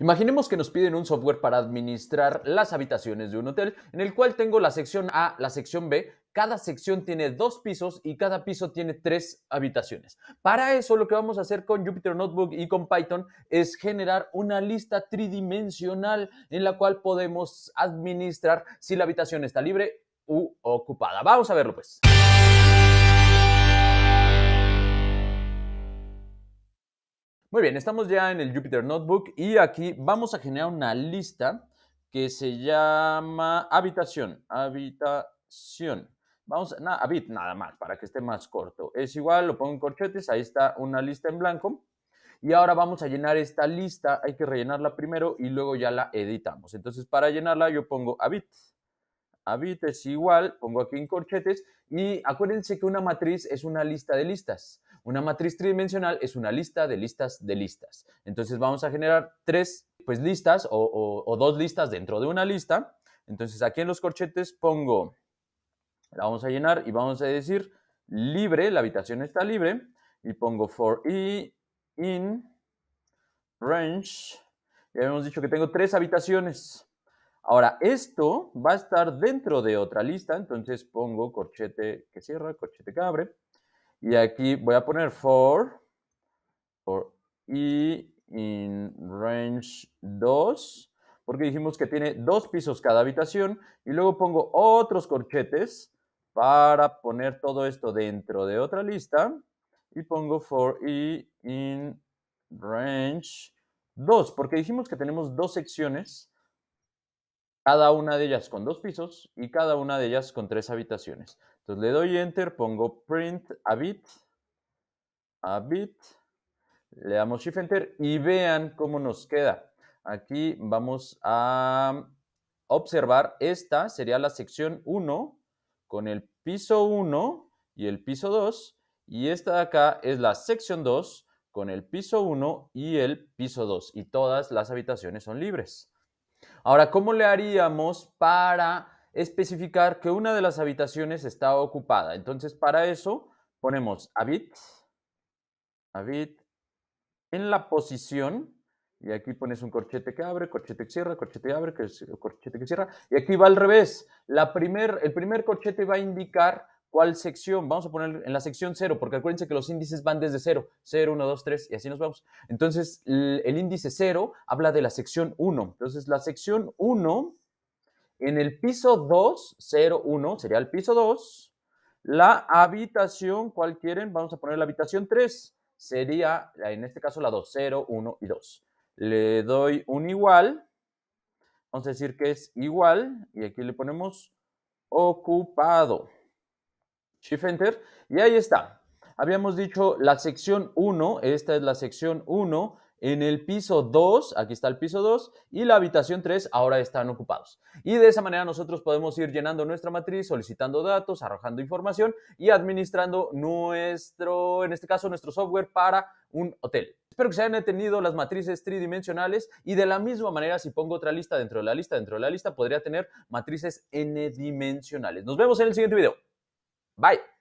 Imaginemos que nos piden un software para administrar las habitaciones de un hotel, en el cual tengo la sección A, la sección B, cada sección tiene dos pisos y cada piso tiene tres habitaciones. Para eso lo que vamos a hacer con Jupyter Notebook y con Python es generar una lista tridimensional en la cual podemos administrar si la habitación está libre u ocupada. Vamos a verlo pues. Muy bien, estamos ya en el Jupyter Notebook y aquí vamos a generar una lista que se llama habitación. Habitación. Vamos, a na, habit nada más, para que esté más corto. Es igual, lo pongo en corchetes, ahí está una lista en blanco. Y ahora vamos a llenar esta lista, hay que rellenarla primero y luego ya la editamos. Entonces, para llenarla yo pongo habit. Habit es igual, pongo aquí en corchetes y acuérdense que una matriz es una lista de listas. Una matriz tridimensional es una lista de listas de listas. Entonces vamos a generar tres pues, listas o, dos listas dentro de una lista. Entonces aquí en los corchetes pongo, la vamos a llenar y vamos a decir libre, la habitación está libre, y pongo for E in range. Ya hemos dicho que tengo tres habitaciones. Ahora, esto va a estar dentro de otra lista, entonces pongo corchete que cierra, corchete que abre. Y aquí voy a poner for, for in range 2, porque dijimos que tiene dos pisos cada habitación. Y luego pongo otros corchetes para poner todo esto dentro de otra lista. Y pongo for E in range 2, porque dijimos que tenemos dos secciones, cada una de ellas con dos pisos y cada una de ellas con tres habitaciones. Entonces le doy enter, pongo print a bit, a bit, le damos shift enter y vean cómo nos queda. Aquí vamos a observar, esta sería la sección 1 con el piso 1 y el piso 2 y esta de acá es la sección 2 con el piso 1 y el piso 2 y todas las habitaciones son libres. Ahora, ¿cómo le haríamos para especificar que una de las habitaciones está ocupada. Entonces, para eso ponemos habit, habit en la posición, y aquí pones un corchete que abre, corchete que cierra, corchete que abre, corchete que cierra, y aquí va al revés. La primer, el primer corchete va a indicar cuál sección. Vamos a poner en la sección 0, porque acuérdense que los índices van desde 0, 0, 1, 2, 3, y así nos vamos. Entonces, el, el índice 0 habla de la sección 1. Entonces, la sección 1 en el piso 201, sería el piso 2, la habitación, ¿cuál quieren? Vamos a poner la habitación 3, sería en este caso la 2, 0, 1 y 2. Le doy un igual, vamos a decir que es igual, y aquí le ponemos ocupado. Shift Enter, y ahí está. Habíamos dicho la sección 1, esta es la sección 1, en el piso 2, aquí está el piso 2, y la habitación 3 ahora están ocupados. Y de esa manera nosotros podemos ir llenando nuestra matriz, solicitando datos, arrojando información y administrando nuestro, en este caso, nuestro software para un hotel. Espero que se hayan entendido las matrices tridimensionales y de la misma manera si pongo otra lista dentro de la lista, dentro de la lista podría tener matrices n-dimensionales. Nos vemos en el siguiente video. Bye.